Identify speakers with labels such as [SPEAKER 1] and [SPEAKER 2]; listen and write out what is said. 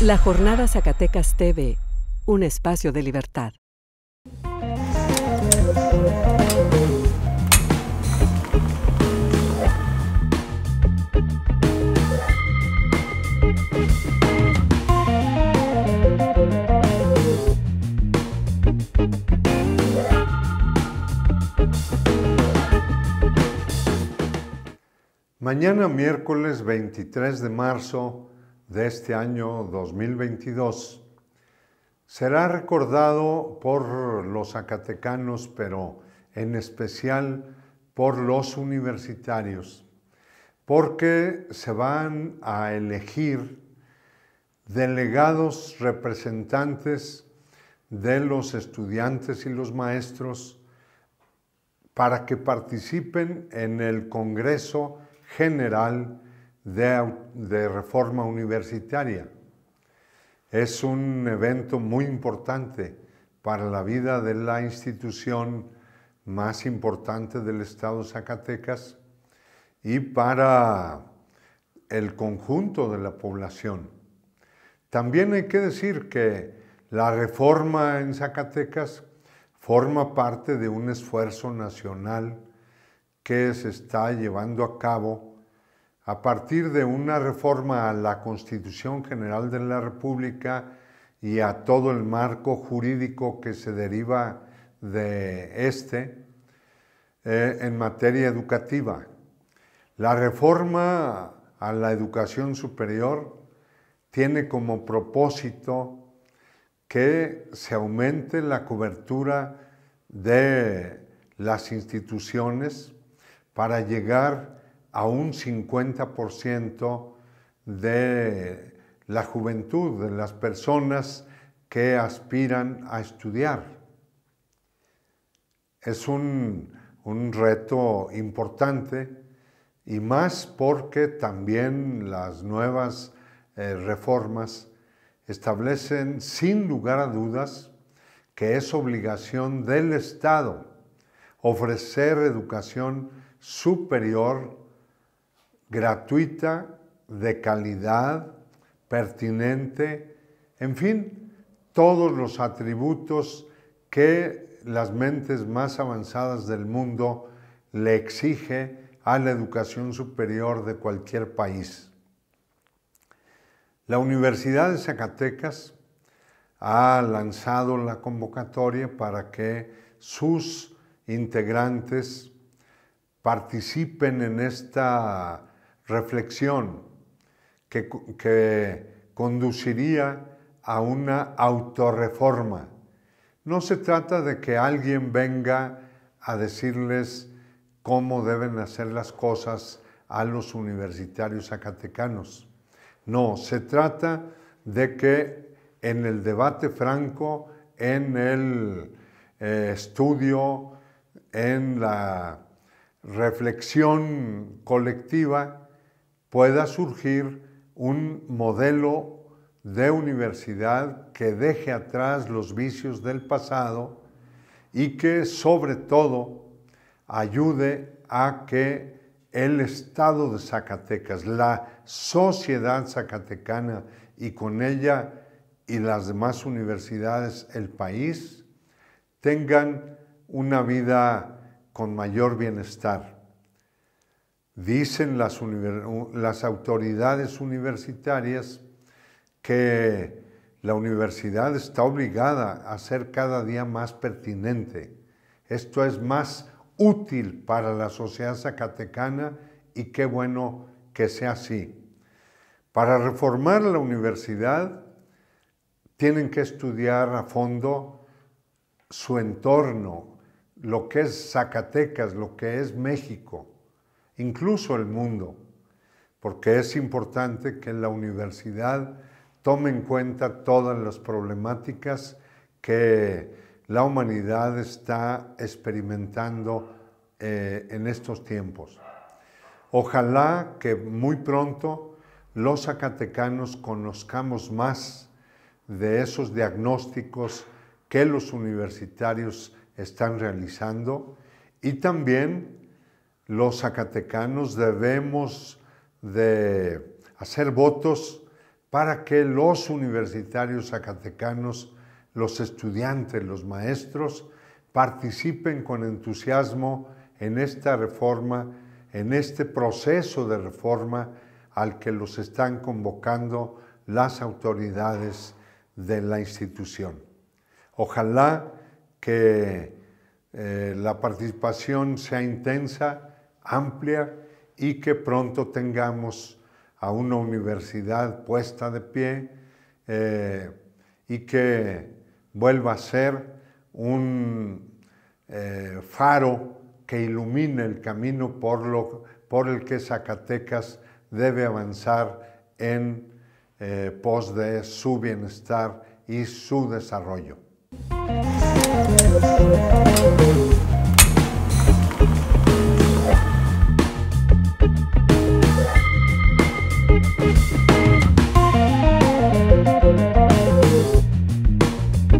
[SPEAKER 1] La Jornada Zacatecas TV, un espacio de libertad. Mañana miércoles 23 de marzo de este año 2022. Será recordado por los zacatecanos, pero en especial por los universitarios, porque se van a elegir delegados representantes de los estudiantes y los maestros para que participen en el Congreso General de, reforma universitaria. Es un evento muy importante para la vida de la institución más importante del Estado Zacatecas y para el conjunto de la población. También hay que decir que la reforma en Zacatecas forma parte de un esfuerzo nacional que se está llevando a cabo a partir de una reforma a la Constitución General de la República y a todo el marco jurídico que se deriva de este eh, en materia educativa. La reforma a la educación superior tiene como propósito que se aumente la cobertura de las instituciones para llegar a un 50% de la juventud, de las personas que aspiran a estudiar. Es un, reto importante y más porque también las nuevas eh, reformas establecen sin lugar a dudas que es obligación del Estado ofrecer educación superior gratuita, de calidad, pertinente, en fin, todos los atributos que las mentes más avanzadas del mundo le exige a la educación superior de cualquier país. La Universidad de Zacatecas ha lanzado la convocatoria para que sus integrantes participen en esta reflexión que, conduciría a una autorreforma. No se trata de que alguien venga a decirles cómo deben hacer las cosas a los universitarios acatecanos. No, se trata de que en el debate franco, en el eh, estudio, en la reflexión colectiva, pueda surgir un modelo de universidad que deje atrás los vicios del pasado y que sobre todo ayude a que el Estado de Zacatecas, la sociedad zacatecana y con ella y las demás universidades, el país, tengan una vida con mayor bienestar. Dicen las, autoridades universitarias que la universidad está obligada a ser cada día más pertinente. Esto es más útil para la sociedad zacatecana y qué bueno que sea así. Para reformar la universidad tienen que estudiar a fondo su entorno, lo que es Zacatecas, lo que es México incluso el mundo, porque es importante que la universidad tome en cuenta todas las problemáticas que la humanidad está experimentando eh, en estos tiempos. Ojalá que muy pronto los zacatecanos conozcamos más de esos diagnósticos que los universitarios están realizando y también los zacatecanos debemos de hacer votos para que los universitarios zacatecanos, los estudiantes, los maestros, participen con entusiasmo en esta reforma, en este proceso de reforma al que los están convocando las autoridades de la institución. Ojalá que eh, la participación sea intensa, amplia y que pronto tengamos a una universidad puesta de pie eh, y que vuelva a ser un eh, faro que ilumine el camino por, lo, por el que Zacatecas debe avanzar en eh, pos de su bienestar y su desarrollo.